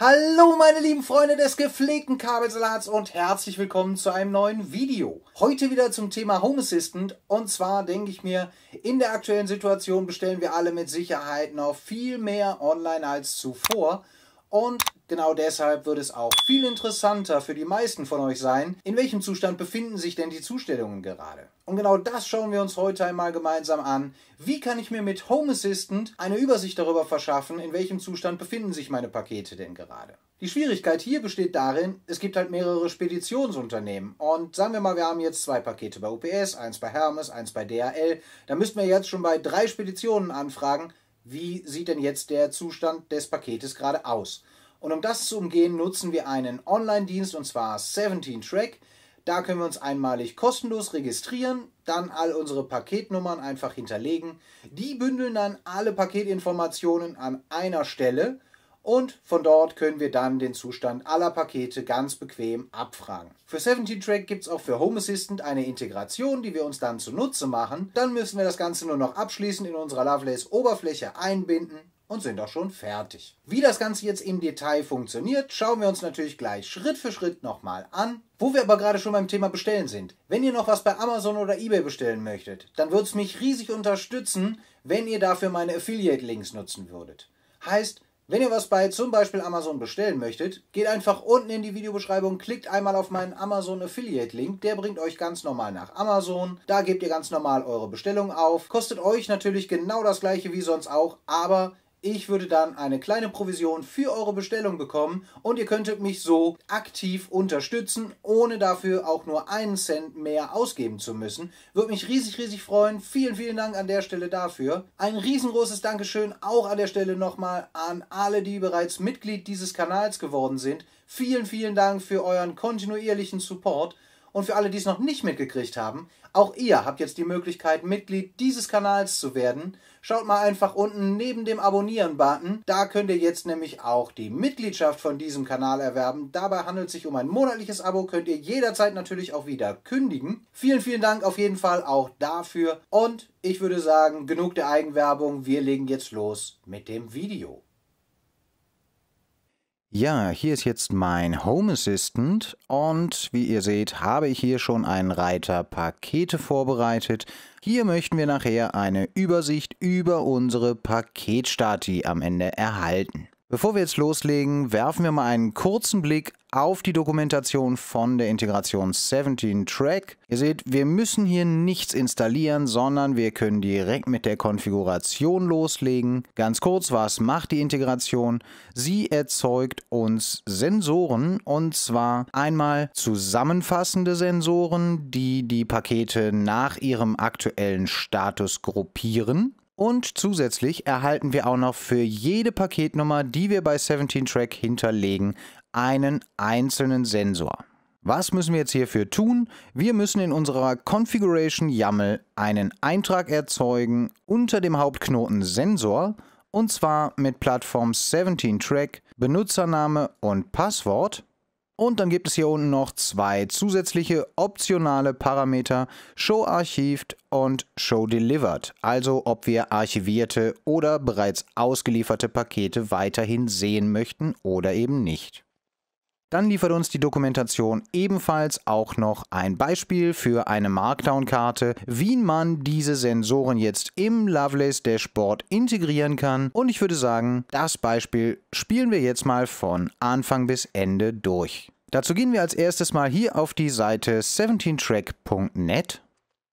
Hallo meine lieben Freunde des gepflegten Kabelsalats und herzlich willkommen zu einem neuen Video. Heute wieder zum Thema Home Assistant und zwar denke ich mir, in der aktuellen Situation bestellen wir alle mit Sicherheit noch viel mehr online als zuvor und Genau deshalb wird es auch viel interessanter für die meisten von euch sein, in welchem Zustand befinden sich denn die Zustellungen gerade. Und genau das schauen wir uns heute einmal gemeinsam an. Wie kann ich mir mit Home Assistant eine Übersicht darüber verschaffen, in welchem Zustand befinden sich meine Pakete denn gerade? Die Schwierigkeit hier besteht darin, es gibt halt mehrere Speditionsunternehmen. Und sagen wir mal, wir haben jetzt zwei Pakete bei UPS, eins bei Hermes, eins bei DHL. Da müssten wir jetzt schon bei drei Speditionen anfragen, wie sieht denn jetzt der Zustand des Paketes gerade aus? Und um das zu umgehen, nutzen wir einen Online-Dienst und zwar 17 Track. Da können wir uns einmalig kostenlos registrieren, dann all unsere Paketnummern einfach hinterlegen. Die bündeln dann alle Paketinformationen an einer Stelle und von dort können wir dann den Zustand aller Pakete ganz bequem abfragen. Für 17-Track gibt es auch für Home Assistant eine Integration, die wir uns dann zunutze machen. Dann müssen wir das Ganze nur noch abschließend in unserer Lovelace-Oberfläche einbinden und sind auch schon fertig. Wie das Ganze jetzt im Detail funktioniert, schauen wir uns natürlich gleich Schritt für Schritt nochmal an. Wo wir aber gerade schon beim Thema Bestellen sind. Wenn ihr noch was bei Amazon oder eBay bestellen möchtet, dann würde es mich riesig unterstützen, wenn ihr dafür meine Affiliate-Links nutzen würdet. Heißt, wenn ihr was bei zum Beispiel Amazon bestellen möchtet, geht einfach unten in die Videobeschreibung, klickt einmal auf meinen Amazon Affiliate Link, der bringt euch ganz normal nach Amazon. Da gebt ihr ganz normal eure Bestellung auf. Kostet euch natürlich genau das gleiche wie sonst auch, aber ich würde dann eine kleine Provision für eure Bestellung bekommen und ihr könntet mich so aktiv unterstützen, ohne dafür auch nur einen Cent mehr ausgeben zu müssen. Würde mich riesig, riesig freuen. Vielen, vielen Dank an der Stelle dafür. Ein riesengroßes Dankeschön auch an der Stelle nochmal an alle, die bereits Mitglied dieses Kanals geworden sind. Vielen, vielen Dank für euren kontinuierlichen Support. Und für alle, die es noch nicht mitgekriegt haben, auch ihr habt jetzt die Möglichkeit, Mitglied dieses Kanals zu werden. Schaut mal einfach unten neben dem Abonnieren-Button. Da könnt ihr jetzt nämlich auch die Mitgliedschaft von diesem Kanal erwerben. Dabei handelt es sich um ein monatliches Abo, könnt ihr jederzeit natürlich auch wieder kündigen. Vielen, vielen Dank auf jeden Fall auch dafür. Und ich würde sagen, genug der Eigenwerbung. Wir legen jetzt los mit dem Video. Ja, hier ist jetzt mein Home Assistant und wie ihr seht, habe ich hier schon einen Reiter Pakete vorbereitet. Hier möchten wir nachher eine Übersicht über unsere Paketstati am Ende erhalten. Bevor wir jetzt loslegen, werfen wir mal einen kurzen Blick auf die Dokumentation von der Integration 17 Track. Ihr seht, wir müssen hier nichts installieren, sondern wir können direkt mit der Konfiguration loslegen. Ganz kurz, was macht die Integration? Sie erzeugt uns Sensoren und zwar einmal zusammenfassende Sensoren, die die Pakete nach ihrem aktuellen Status gruppieren. Und zusätzlich erhalten wir auch noch für jede Paketnummer, die wir bei 17 Track hinterlegen, einen einzelnen Sensor. Was müssen wir jetzt hierfür tun? Wir müssen in unserer Configuration YAML einen Eintrag erzeugen unter dem Hauptknoten Sensor und zwar mit Plattform 17 Track, Benutzername und Passwort und dann gibt es hier unten noch zwei zusätzliche optionale Parameter Show Archived und Show Delivered, also ob wir archivierte oder bereits ausgelieferte Pakete weiterhin sehen möchten oder eben nicht. Dann liefert uns die Dokumentation ebenfalls auch noch ein Beispiel für eine Markdown-Karte, wie man diese Sensoren jetzt im Lovelace Dashboard integrieren kann. Und ich würde sagen, das Beispiel spielen wir jetzt mal von Anfang bis Ende durch. Dazu gehen wir als erstes mal hier auf die Seite 17track.net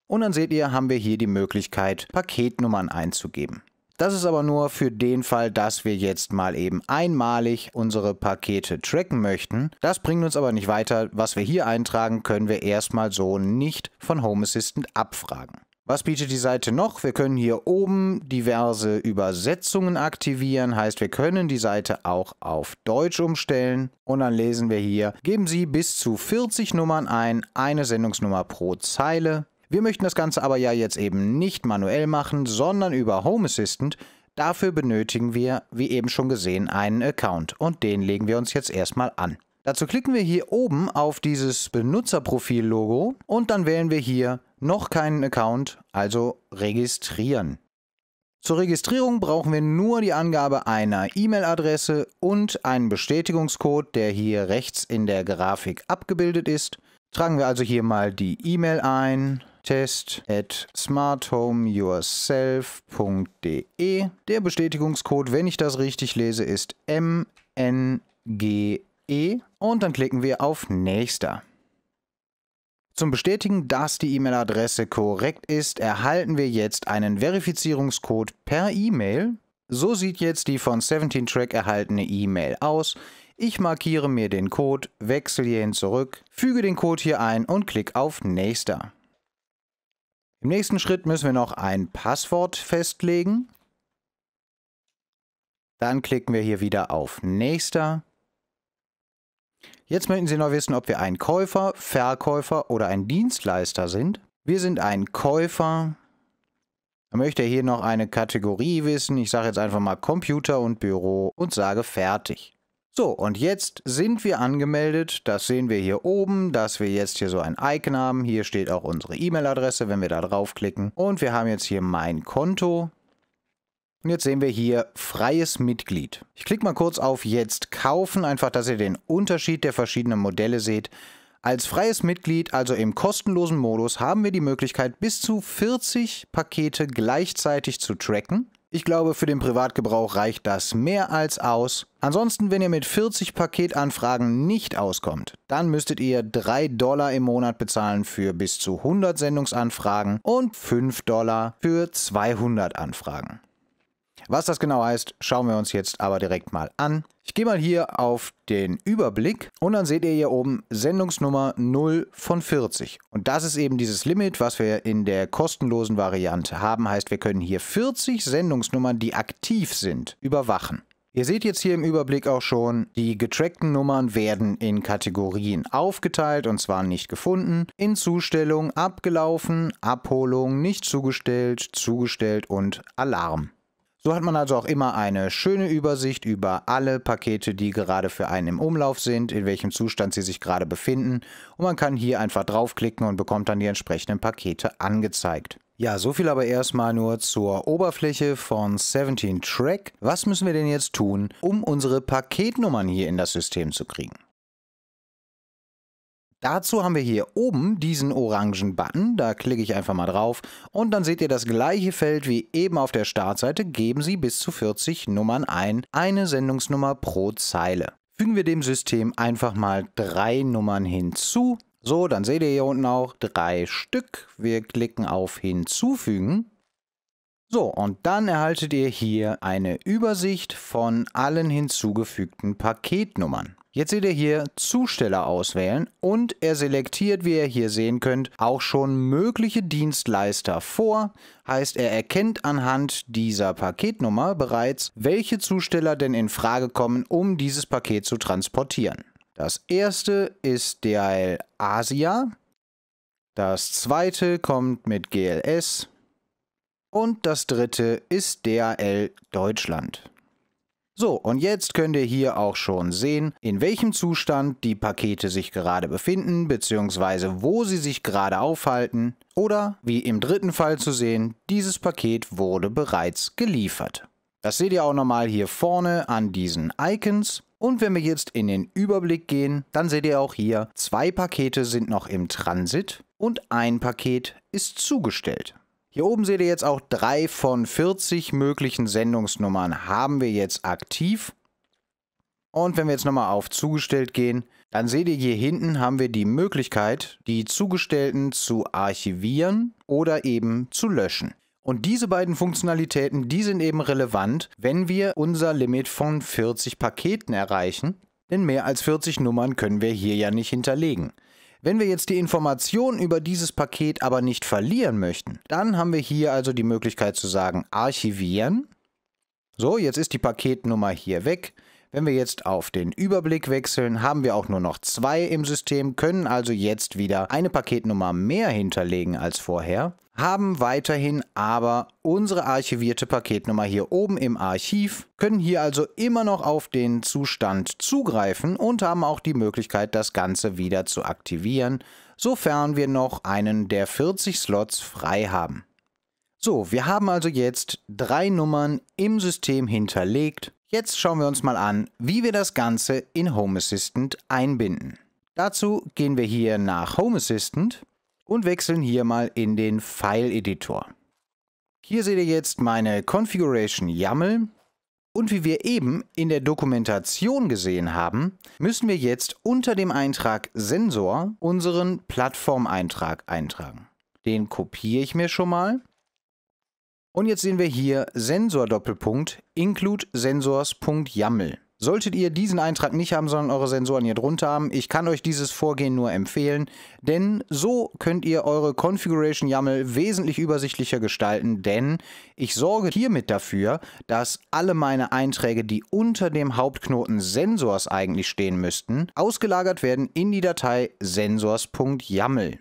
und dann seht ihr, haben wir hier die Möglichkeit, Paketnummern einzugeben. Das ist aber nur für den Fall, dass wir jetzt mal eben einmalig unsere Pakete tracken möchten. Das bringt uns aber nicht weiter. Was wir hier eintragen, können wir erstmal so nicht von Home Assistant abfragen. Was bietet die Seite noch? Wir können hier oben diverse Übersetzungen aktivieren, heißt wir können die Seite auch auf Deutsch umstellen und dann lesen wir hier, geben Sie bis zu 40 Nummern ein, eine Sendungsnummer pro Zeile. Wir möchten das Ganze aber ja jetzt eben nicht manuell machen, sondern über Home Assistant. Dafür benötigen wir, wie eben schon gesehen, einen Account und den legen wir uns jetzt erstmal an. Dazu klicken wir hier oben auf dieses Benutzerprofil-Logo und dann wählen wir hier noch keinen Account, also registrieren. Zur Registrierung brauchen wir nur die Angabe einer E-Mail-Adresse und einen Bestätigungscode, der hier rechts in der Grafik abgebildet ist. Tragen wir also hier mal die E-Mail ein test at smarthomeyourself.de. Der Bestätigungscode, wenn ich das richtig lese, ist MNGE und dann klicken wir auf Nächster. Zum Bestätigen, dass die E-Mail-Adresse korrekt ist, erhalten wir jetzt einen Verifizierungscode per E-Mail. So sieht jetzt die von 17Track erhaltene E-Mail aus. Ich markiere mir den Code, wechsle hier zurück, füge den Code hier ein und klicke auf Nächster. Im nächsten Schritt müssen wir noch ein Passwort festlegen. Dann klicken wir hier wieder auf Nächster. Jetzt möchten Sie noch wissen, ob wir ein Käufer, Verkäufer oder ein Dienstleister sind. Wir sind ein Käufer. Er möchte er hier noch eine Kategorie wissen. Ich sage jetzt einfach mal Computer und Büro und sage fertig. So, und jetzt sind wir angemeldet. Das sehen wir hier oben, dass wir jetzt hier so ein Icon haben. Hier steht auch unsere E-Mail-Adresse, wenn wir da draufklicken. Und wir haben jetzt hier mein Konto. Und jetzt sehen wir hier freies Mitglied. Ich klicke mal kurz auf jetzt kaufen, einfach, dass ihr den Unterschied der verschiedenen Modelle seht. Als freies Mitglied, also im kostenlosen Modus, haben wir die Möglichkeit, bis zu 40 Pakete gleichzeitig zu tracken. Ich glaube, für den Privatgebrauch reicht das mehr als aus. Ansonsten, wenn ihr mit 40 Paketanfragen nicht auskommt, dann müsstet ihr 3 Dollar im Monat bezahlen für bis zu 100 Sendungsanfragen und 5 Dollar für 200 Anfragen. Was das genau heißt, schauen wir uns jetzt aber direkt mal an. Ich gehe mal hier auf den Überblick und dann seht ihr hier oben Sendungsnummer 0 von 40. Und das ist eben dieses Limit, was wir in der kostenlosen Variante haben. Heißt, wir können hier 40 Sendungsnummern, die aktiv sind, überwachen. Ihr seht jetzt hier im Überblick auch schon, die getrackten Nummern werden in Kategorien aufgeteilt und zwar nicht gefunden, in Zustellung, abgelaufen, Abholung, nicht zugestellt, zugestellt und Alarm. So hat man also auch immer eine schöne Übersicht über alle Pakete, die gerade für einen im Umlauf sind, in welchem Zustand sie sich gerade befinden und man kann hier einfach draufklicken und bekommt dann die entsprechenden Pakete angezeigt. Ja, so viel aber erstmal nur zur Oberfläche von 17 Track. Was müssen wir denn jetzt tun, um unsere Paketnummern hier in das System zu kriegen? Dazu haben wir hier oben diesen orangen Button, da klicke ich einfach mal drauf und dann seht ihr das gleiche Feld wie eben auf der Startseite, geben Sie bis zu 40 Nummern ein, eine Sendungsnummer pro Zeile. Fügen wir dem System einfach mal drei Nummern hinzu. So, dann seht ihr hier unten auch drei Stück. Wir klicken auf Hinzufügen so, und dann erhaltet ihr hier eine Übersicht von allen hinzugefügten Paketnummern. Jetzt seht ihr hier Zusteller auswählen und er selektiert, wie ihr hier sehen könnt, auch schon mögliche Dienstleister vor. Heißt, er erkennt anhand dieser Paketnummer bereits, welche Zusteller denn in Frage kommen, um dieses Paket zu transportieren. Das erste ist DHL Asia. Das zweite kommt mit GLS. Und das dritte ist DAL Deutschland. So, und jetzt könnt ihr hier auch schon sehen, in welchem Zustand die Pakete sich gerade befinden, beziehungsweise wo sie sich gerade aufhalten. Oder, wie im dritten Fall zu sehen, dieses Paket wurde bereits geliefert. Das seht ihr auch nochmal hier vorne an diesen Icons. Und wenn wir jetzt in den Überblick gehen, dann seht ihr auch hier, zwei Pakete sind noch im Transit und ein Paket ist zugestellt. Hier oben seht ihr jetzt auch drei von 40 möglichen Sendungsnummern haben wir jetzt aktiv. Und wenn wir jetzt nochmal auf zugestellt gehen, dann seht ihr hier hinten haben wir die Möglichkeit, die zugestellten zu archivieren oder eben zu löschen. Und diese beiden Funktionalitäten, die sind eben relevant, wenn wir unser Limit von 40 Paketen erreichen. Denn mehr als 40 Nummern können wir hier ja nicht hinterlegen. Wenn wir jetzt die Information über dieses Paket aber nicht verlieren möchten, dann haben wir hier also die Möglichkeit zu sagen Archivieren. So, jetzt ist die Paketnummer hier weg. Wenn wir jetzt auf den Überblick wechseln, haben wir auch nur noch zwei im System, können also jetzt wieder eine Paketnummer mehr hinterlegen als vorher, haben weiterhin aber unsere archivierte Paketnummer hier oben im Archiv, können hier also immer noch auf den Zustand zugreifen und haben auch die Möglichkeit, das Ganze wieder zu aktivieren, sofern wir noch einen der 40 Slots frei haben. So, wir haben also jetzt drei Nummern im System hinterlegt Jetzt schauen wir uns mal an, wie wir das Ganze in Home Assistant einbinden. Dazu gehen wir hier nach Home Assistant und wechseln hier mal in den File-Editor. Hier seht ihr jetzt meine Configuration YAML und wie wir eben in der Dokumentation gesehen haben, müssen wir jetzt unter dem Eintrag Sensor unseren Plattformeintrag eintragen. Den kopiere ich mir schon mal und jetzt sehen wir hier Sensor-Doppelpunkt include sensors.yaml. Solltet ihr diesen Eintrag nicht haben, sondern eure Sensoren hier drunter haben, ich kann euch dieses Vorgehen nur empfehlen, denn so könnt ihr eure Configuration YAML wesentlich übersichtlicher gestalten, denn ich sorge hiermit dafür, dass alle meine Einträge, die unter dem Hauptknoten Sensors eigentlich stehen müssten, ausgelagert werden in die Datei sensors.yaml.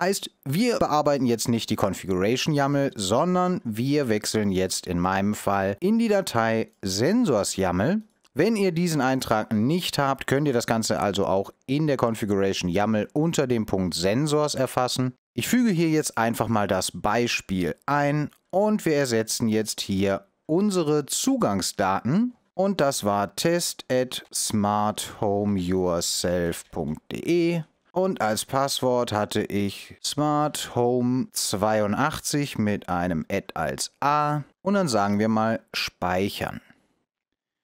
Heißt, wir bearbeiten jetzt nicht die Configuration YAML, sondern wir wechseln jetzt in meinem Fall in die Datei Sensors YAML. Wenn ihr diesen Eintrag nicht habt, könnt ihr das Ganze also auch in der Configuration YAML unter dem Punkt Sensors erfassen. Ich füge hier jetzt einfach mal das Beispiel ein und wir ersetzen jetzt hier unsere Zugangsdaten und das war test at smarthomeyourself.de und als Passwort hatte ich Smart Home 82 mit einem Add als A. Und dann sagen wir mal Speichern.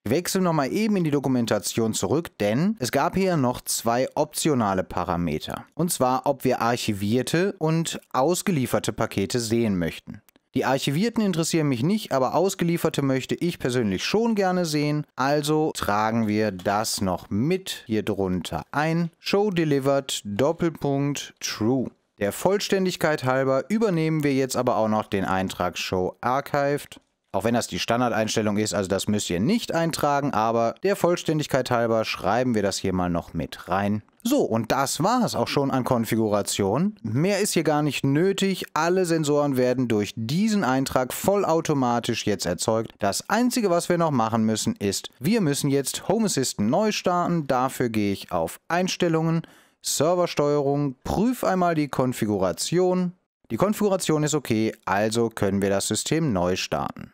Ich wechsle nochmal eben in die Dokumentation zurück, denn es gab hier noch zwei optionale Parameter. Und zwar, ob wir archivierte und ausgelieferte Pakete sehen möchten. Die Archivierten interessieren mich nicht, aber Ausgelieferte möchte ich persönlich schon gerne sehen. Also tragen wir das noch mit hier drunter ein. Show delivered Doppelpunkt True. Der Vollständigkeit halber übernehmen wir jetzt aber auch noch den Eintrag Show Archived. Auch wenn das die Standardeinstellung ist, also das müsst ihr nicht eintragen, aber der Vollständigkeit halber schreiben wir das hier mal noch mit rein. So, und das war es auch schon an Konfiguration. Mehr ist hier gar nicht nötig. Alle Sensoren werden durch diesen Eintrag vollautomatisch jetzt erzeugt. Das Einzige, was wir noch machen müssen, ist, wir müssen jetzt Home Assistant neu starten. Dafür gehe ich auf Einstellungen, Serversteuerung, prüf einmal die Konfiguration. Die Konfiguration ist okay, also können wir das System neu starten.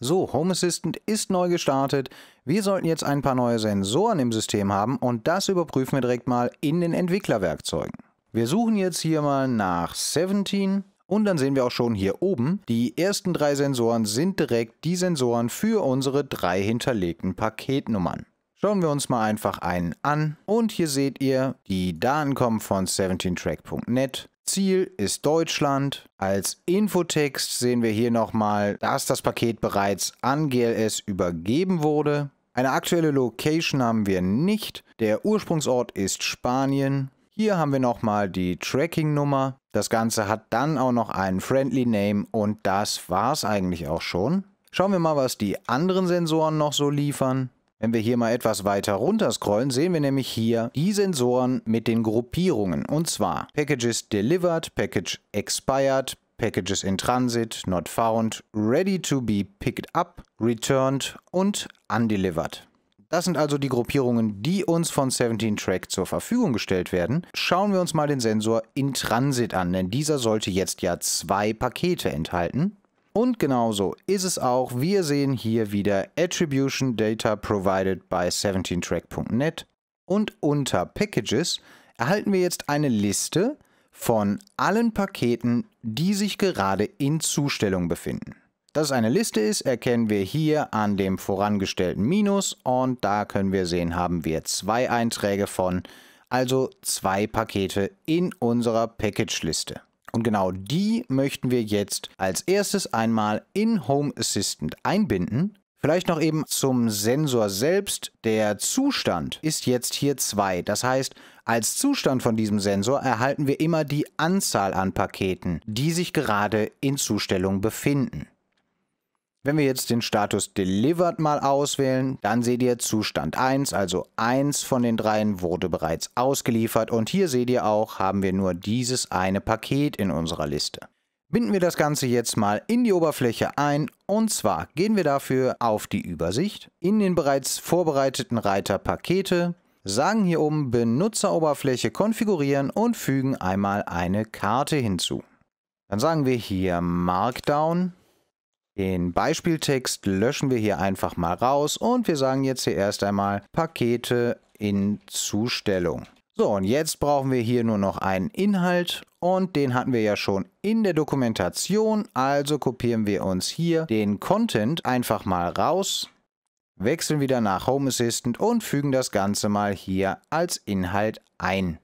So, Home Assistant ist neu gestartet. Wir sollten jetzt ein paar neue Sensoren im System haben und das überprüfen wir direkt mal in den Entwicklerwerkzeugen. Wir suchen jetzt hier mal nach 17 und dann sehen wir auch schon hier oben, die ersten drei Sensoren sind direkt die Sensoren für unsere drei hinterlegten Paketnummern. Schauen wir uns mal einfach einen an und hier seht ihr, die Daten kommen von 17track.net. Ziel ist Deutschland. Als Infotext sehen wir hier nochmal, dass das Paket bereits an GLS übergeben wurde. Eine aktuelle Location haben wir nicht. Der Ursprungsort ist Spanien. Hier haben wir nochmal die Tracking-Nummer. Das Ganze hat dann auch noch einen Friendly Name und das war's eigentlich auch schon. Schauen wir mal, was die anderen Sensoren noch so liefern. Wenn wir hier mal etwas weiter runter scrollen, sehen wir nämlich hier die Sensoren mit den Gruppierungen. Und zwar Packages Delivered, Package Expired, Packages in Transit, Not Found, Ready to be Picked Up, Returned und Undelivered. Das sind also die Gruppierungen, die uns von 17 Track zur Verfügung gestellt werden. Schauen wir uns mal den Sensor in Transit an, denn dieser sollte jetzt ja zwei Pakete enthalten. Und genauso ist es auch. Wir sehen hier wieder Attribution Data Provided by 17track.net und unter Packages erhalten wir jetzt eine Liste von allen Paketen, die sich gerade in Zustellung befinden. Dass es eine Liste ist, erkennen wir hier an dem vorangestellten Minus und da können wir sehen, haben wir zwei Einträge von, also zwei Pakete in unserer Package-Liste. Und genau die möchten wir jetzt als erstes einmal in Home Assistant einbinden. Vielleicht noch eben zum Sensor selbst. Der Zustand ist jetzt hier 2. Das heißt, als Zustand von diesem Sensor erhalten wir immer die Anzahl an Paketen, die sich gerade in Zustellung befinden. Wenn wir jetzt den Status Delivered mal auswählen, dann seht ihr Zustand 1, also 1 von den dreien wurde bereits ausgeliefert und hier seht ihr auch, haben wir nur dieses eine Paket in unserer Liste. Binden wir das Ganze jetzt mal in die Oberfläche ein und zwar gehen wir dafür auf die Übersicht, in den bereits vorbereiteten Reiter Pakete, sagen hier oben Benutzeroberfläche konfigurieren und fügen einmal eine Karte hinzu. Dann sagen wir hier Markdown den Beispieltext löschen wir hier einfach mal raus und wir sagen jetzt hier erst einmal Pakete in Zustellung. So, und jetzt brauchen wir hier nur noch einen Inhalt und den hatten wir ja schon in der Dokumentation, also kopieren wir uns hier den Content einfach mal raus, wechseln wieder nach Home Assistant und fügen das Ganze mal hier als Inhalt ein.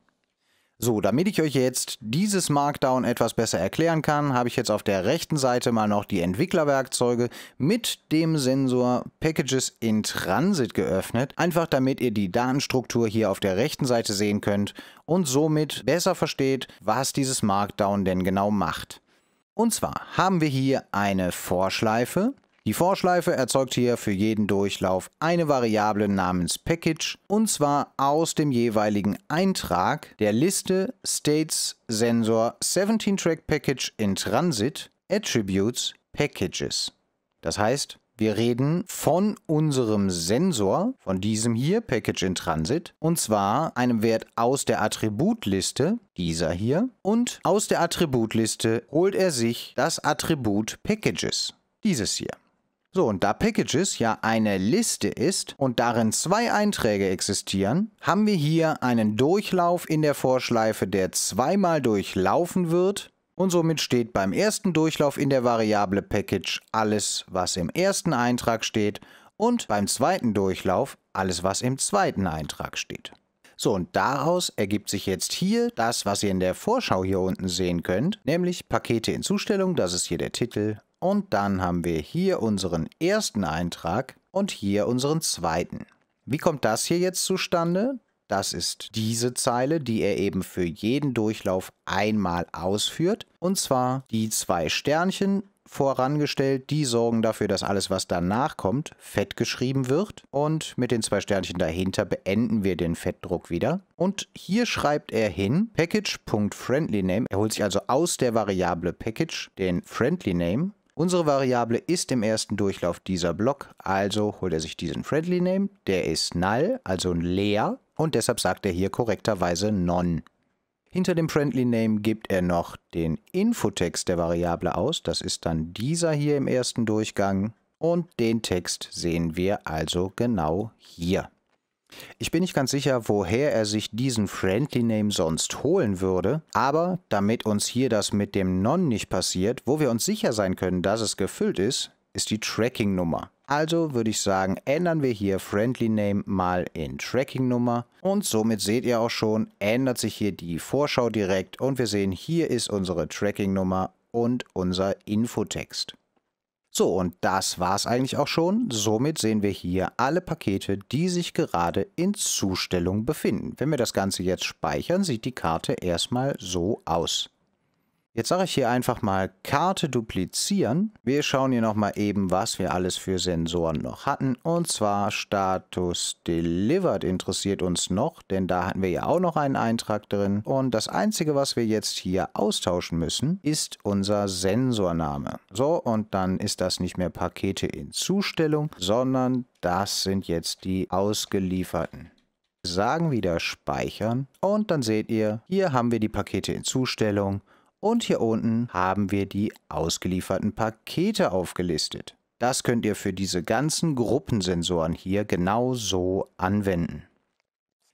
So, damit ich euch jetzt dieses Markdown etwas besser erklären kann, habe ich jetzt auf der rechten Seite mal noch die Entwicklerwerkzeuge mit dem Sensor Packages in Transit geöffnet, einfach damit ihr die Datenstruktur hier auf der rechten Seite sehen könnt und somit besser versteht, was dieses Markdown denn genau macht. Und zwar haben wir hier eine Vorschleife, die Vorschleife erzeugt hier für jeden Durchlauf eine Variable namens Package und zwar aus dem jeweiligen Eintrag der Liste States Sensor 17 Track Package in Transit Attributes Packages. Das heißt, wir reden von unserem Sensor, von diesem hier, Package in Transit, und zwar einem Wert aus der Attributliste, dieser hier, und aus der Attributliste holt er sich das Attribut Packages, dieses hier. So, und da Packages ja eine Liste ist und darin zwei Einträge existieren, haben wir hier einen Durchlauf in der Vorschleife, der zweimal durchlaufen wird und somit steht beim ersten Durchlauf in der Variable Package alles, was im ersten Eintrag steht und beim zweiten Durchlauf alles, was im zweiten Eintrag steht. So, und daraus ergibt sich jetzt hier das, was ihr in der Vorschau hier unten sehen könnt, nämlich Pakete in Zustellung, das ist hier der Titel und dann haben wir hier unseren ersten Eintrag und hier unseren zweiten. Wie kommt das hier jetzt zustande? Das ist diese Zeile, die er eben für jeden Durchlauf einmal ausführt. Und zwar die zwei Sternchen vorangestellt, die sorgen dafür, dass alles, was danach kommt, fett geschrieben wird. Und mit den zwei Sternchen dahinter beenden wir den Fettdruck wieder. Und hier schreibt er hin package.friendlyName. Er holt sich also aus der Variable package den friendlyName Unsere Variable ist im ersten Durchlauf dieser Block, also holt er sich diesen Friendly Name, der ist null, also leer und deshalb sagt er hier korrekterweise non. Hinter dem Friendly Name gibt er noch den Infotext der Variable aus, das ist dann dieser hier im ersten Durchgang und den Text sehen wir also genau hier. Ich bin nicht ganz sicher, woher er sich diesen Friendly Name sonst holen würde, aber damit uns hier das mit dem Non nicht passiert, wo wir uns sicher sein können, dass es gefüllt ist, ist die Tracking-Nummer. Also würde ich sagen, ändern wir hier Friendly Name mal in Tracking Nummer. Und somit seht ihr auch schon, ändert sich hier die Vorschau direkt und wir sehen, hier ist unsere Tracking Nummer und unser Infotext. So, und das war's eigentlich auch schon. Somit sehen wir hier alle Pakete, die sich gerade in Zustellung befinden. Wenn wir das Ganze jetzt speichern, sieht die Karte erstmal so aus. Jetzt sage ich hier einfach mal Karte duplizieren. Wir schauen hier nochmal eben, was wir alles für Sensoren noch hatten. Und zwar Status Delivered interessiert uns noch, denn da hatten wir ja auch noch einen Eintrag drin. Und das Einzige, was wir jetzt hier austauschen müssen, ist unser Sensorname. So, und dann ist das nicht mehr Pakete in Zustellung, sondern das sind jetzt die ausgelieferten sagen wieder speichern und dann seht ihr, hier haben wir die Pakete in Zustellung und hier unten haben wir die ausgelieferten Pakete aufgelistet. Das könnt ihr für diese ganzen Gruppensensoren hier genauso anwenden.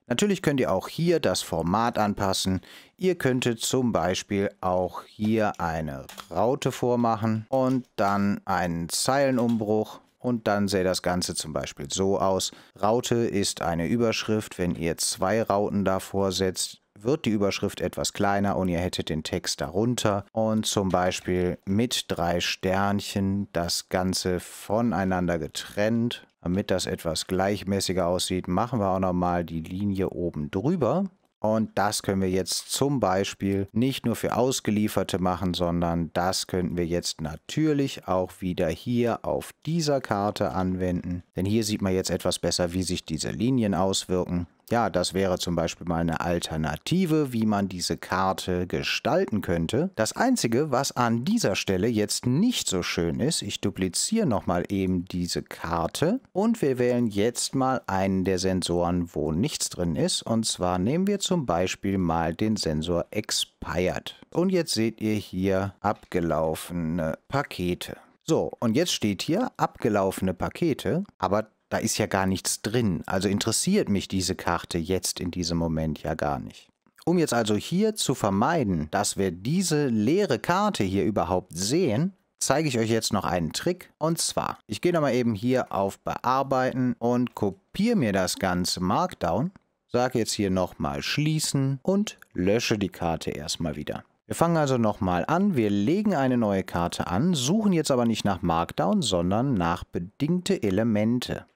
Natürlich könnt ihr auch hier das Format anpassen. Ihr könntet zum Beispiel auch hier eine Raute vormachen und dann einen Zeilenumbruch. Und dann sähe das Ganze zum Beispiel so aus. Raute ist eine Überschrift. Wenn ihr zwei Rauten davor setzt, wird die Überschrift etwas kleiner und ihr hättet den Text darunter und zum Beispiel mit drei Sternchen das Ganze voneinander getrennt. Damit das etwas gleichmäßiger aussieht, machen wir auch nochmal die Linie oben drüber. Und das können wir jetzt zum Beispiel nicht nur für Ausgelieferte machen, sondern das könnten wir jetzt natürlich auch wieder hier auf dieser Karte anwenden. Denn hier sieht man jetzt etwas besser, wie sich diese Linien auswirken. Ja, das wäre zum Beispiel mal eine Alternative, wie man diese Karte gestalten könnte. Das Einzige, was an dieser Stelle jetzt nicht so schön ist, ich dupliziere nochmal eben diese Karte und wir wählen jetzt mal einen der Sensoren, wo nichts drin ist. Und zwar nehmen wir zum Beispiel mal den Sensor Expired. Und jetzt seht ihr hier abgelaufene Pakete. So, und jetzt steht hier abgelaufene Pakete, aber da ist ja gar nichts drin. Also interessiert mich diese Karte jetzt in diesem Moment ja gar nicht. Um jetzt also hier zu vermeiden, dass wir diese leere Karte hier überhaupt sehen, zeige ich euch jetzt noch einen Trick. Und zwar, ich gehe nochmal eben hier auf Bearbeiten und kopiere mir das ganze Markdown. Sage jetzt hier nochmal Schließen und lösche die Karte erstmal wieder. Wir fangen also nochmal an, wir legen eine neue Karte an, suchen jetzt aber nicht nach Markdown, sondern nach bedingte Elemente.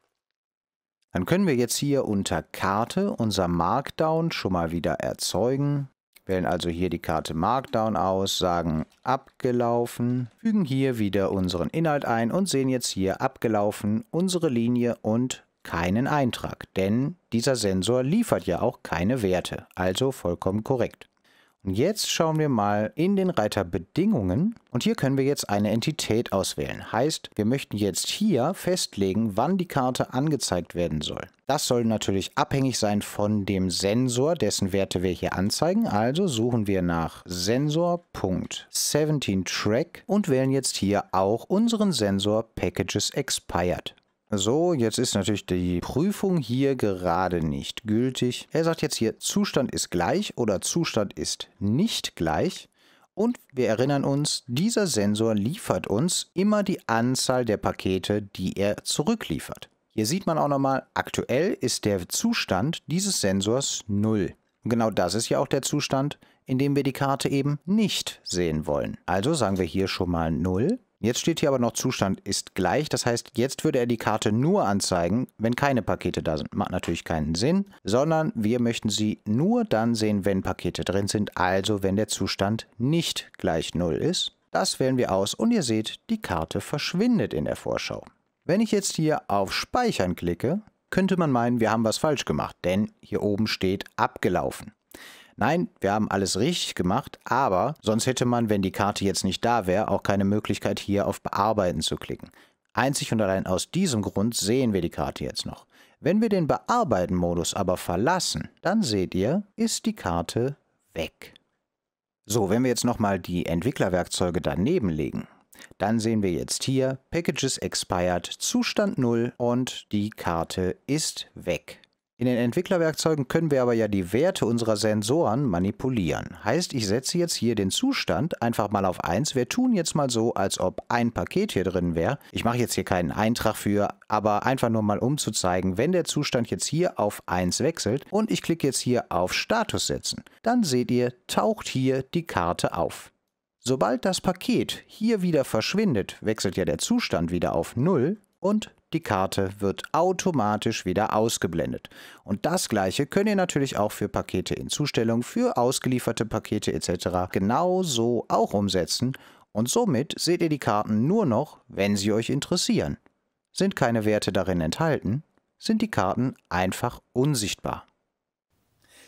Dann können wir jetzt hier unter Karte unser Markdown schon mal wieder erzeugen. Wählen also hier die Karte Markdown aus, sagen abgelaufen, fügen hier wieder unseren Inhalt ein und sehen jetzt hier abgelaufen unsere Linie und keinen Eintrag, denn dieser Sensor liefert ja auch keine Werte, also vollkommen korrekt. Und jetzt schauen wir mal in den Reiter Bedingungen und hier können wir jetzt eine Entität auswählen. Heißt, wir möchten jetzt hier festlegen, wann die Karte angezeigt werden soll. Das soll natürlich abhängig sein von dem Sensor, dessen Werte wir hier anzeigen. Also suchen wir nach Sensor.17track und wählen jetzt hier auch unseren Sensor Packages Expired. So, jetzt ist natürlich die Prüfung hier gerade nicht gültig. Er sagt jetzt hier, Zustand ist gleich oder Zustand ist nicht gleich. Und wir erinnern uns, dieser Sensor liefert uns immer die Anzahl der Pakete, die er zurückliefert. Hier sieht man auch nochmal, aktuell ist der Zustand dieses Sensors 0. Und genau das ist ja auch der Zustand, in dem wir die Karte eben nicht sehen wollen. Also sagen wir hier schon mal 0 Jetzt steht hier aber noch Zustand ist gleich. Das heißt, jetzt würde er die Karte nur anzeigen, wenn keine Pakete da sind. Macht natürlich keinen Sinn, sondern wir möchten sie nur dann sehen, wenn Pakete drin sind. Also wenn der Zustand nicht gleich 0 ist. Das wählen wir aus und ihr seht, die Karte verschwindet in der Vorschau. Wenn ich jetzt hier auf Speichern klicke, könnte man meinen, wir haben was falsch gemacht, denn hier oben steht abgelaufen nein, wir haben alles richtig gemacht, aber sonst hätte man, wenn die Karte jetzt nicht da wäre, auch keine Möglichkeit hier auf Bearbeiten zu klicken. Einzig und allein aus diesem Grund sehen wir die Karte jetzt noch. Wenn wir den Bearbeiten-Modus aber verlassen, dann seht ihr, ist die Karte weg. So, wenn wir jetzt nochmal die Entwicklerwerkzeuge daneben legen, dann sehen wir jetzt hier Packages expired, Zustand 0 und die Karte ist weg. In den Entwicklerwerkzeugen können wir aber ja die Werte unserer Sensoren manipulieren. Heißt, ich setze jetzt hier den Zustand einfach mal auf 1. Wir tun jetzt mal so, als ob ein Paket hier drin wäre. Ich mache jetzt hier keinen Eintrag für, aber einfach nur mal um zu zeigen, wenn der Zustand jetzt hier auf 1 wechselt und ich klicke jetzt hier auf Status setzen, dann seht ihr, taucht hier die Karte auf. Sobald das Paket hier wieder verschwindet, wechselt ja der Zustand wieder auf 0 und die Karte wird automatisch wieder ausgeblendet. Und das gleiche könnt ihr natürlich auch für Pakete in Zustellung, für ausgelieferte Pakete etc. genauso auch umsetzen und somit seht ihr die Karten nur noch, wenn sie euch interessieren. Sind keine Werte darin enthalten, sind die Karten einfach unsichtbar.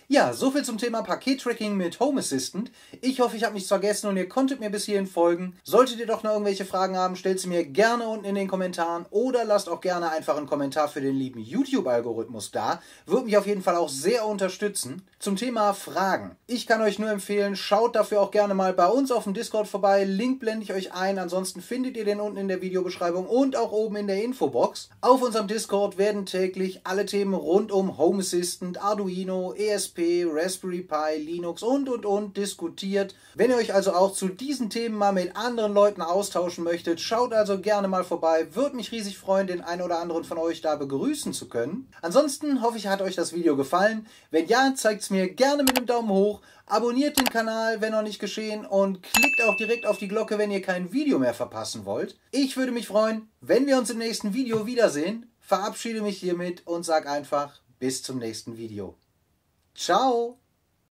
Ja, soviel zum Thema Paket-Tracking mit Home Assistant. Ich hoffe, ich habe nichts vergessen und ihr konntet mir bis hierhin folgen. Solltet ihr doch noch irgendwelche Fragen haben, stellt sie mir gerne unten in den Kommentaren oder lasst auch gerne einfach einen Kommentar für den lieben YouTube-Algorithmus da. Würde mich auf jeden Fall auch sehr unterstützen. Zum Thema Fragen. Ich kann euch nur empfehlen, schaut dafür auch gerne mal bei uns auf dem Discord vorbei. Link blende ich euch ein. Ansonsten findet ihr den unten in der Videobeschreibung und auch oben in der Infobox. Auf unserem Discord werden täglich alle Themen rund um Home Assistant, Arduino, ESP, Raspberry Pi, Linux und und und diskutiert. Wenn ihr euch also auch zu diesen Themen mal mit anderen Leuten austauschen möchtet, schaut also gerne mal vorbei. Würde mich riesig freuen, den einen oder anderen von euch da begrüßen zu können. Ansonsten hoffe ich, hat euch das Video gefallen. Wenn ja, zeigt es mir mir gerne mit einem Daumen hoch, abonniert den Kanal, wenn noch nicht geschehen und klickt auch direkt auf die Glocke, wenn ihr kein Video mehr verpassen wollt. Ich würde mich freuen, wenn wir uns im nächsten Video wiedersehen. Verabschiede mich hiermit und sage einfach bis zum nächsten Video. Ciao!